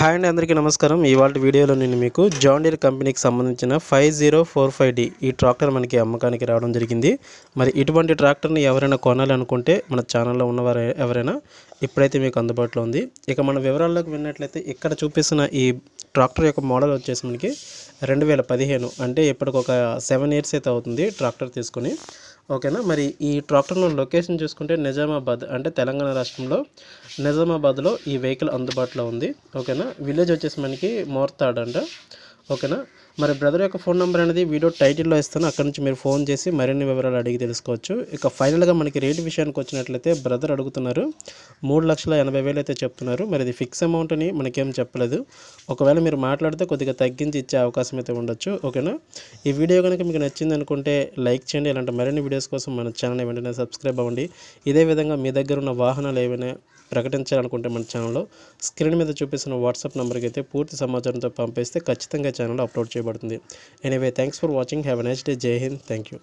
hi అండి అందరికీ నమస్కారం ఇవాళ వీడియోలో నేను మీకు జాన్ డీర్ కంపెనీకి సంబంధించిన five zero four five D E tractor మనకి అమ్మకానికి రావడం జరిగింది మరి ఇటువంటి ట్రాక్టర్ని ఎవరైనా కొనాలనుకుంటే మన ఛానల్లో ఉన్నవారు ఎవరైనా ఇప్పుడైతే మీకు అందుబాటులో ఉంది ఇక మన వివరాల్లోకి విన్నట్లయితే ఇక్కడ చూపిస్తున్న ఈ ట్రాక్టర్ యొక్క మోడల్ వచ్చేసి మనకి రెండు అంటే ఇప్పటికొక సెవెన్ ఇయర్స్ అయితే అవుతుంది ట్రాక్టర్ తీసుకుని ఓకేనా మరి ఈ ట్రాక్టర్లో లొకేషన్ చూసుకుంటే నిజామాబాద్ అంటే తెలంగాణ రాష్ట్రంలో నిజామాబాద్లో ఈ వెహికల్ అందుబాటులో ఉంది ఓకేనా విలేజ్ వచ్చేసి మనకి మోర్తాడ్ అంట ఓకేనా మరి బ్రదర్ యొక్క ఫోన్ నెంబర్ అనేది వీడియో టైటిల్లో ఇస్తాను అక్కడ నుంచి మీరు ఫోన్ చేసి మరిన్ని వివరాలు అడిగి తెలుసుకోవచ్చు ఇక ఫైనల్గా మనకి రేటు విషయానికి వచ్చినట్లయితే బ్రదర్ అడుగుతున్నారు మూడు లక్షల ఎనభై వేలు అయితే చెప్తున్నారు మరి ఇది ఫిక్స్ అమౌంట్ అని మనకేం చెప్పలేదు ఒకవేళ మీరు మాట్లాడితే కొద్దిగా తగ్గించి ఇచ్చే అవకాశం అయితే ఉండొచ్చు ఓకేనా ఈ వీడియో కనుక మీకు నచ్చింది అనుకుంటే లైక్ చేయండి ఇలాంటి మరిన్ని వీడియోస్ కోసం మన ఛానల్ వెంటనే సబ్స్క్రైబ్ అవ్వండి ఇదే విధంగా మీ దగ్గర ఉన్న వాహనాలు ఏవైనా ప్రకటించాలనుకుంటే మన ఛానల్లో స్క్రీన్ మీద చూపిస్తున్న వాట్సాప్ నెంబర్కి అయితే పూర్తి సమాచారంతో పంపిస్తే ఖచ్చితంగా ఛానల్ అప్లోడ్ చేయబడుతుంది anyway thanks for watching have a nice day జై హింద్ థ్యాంక్ యూ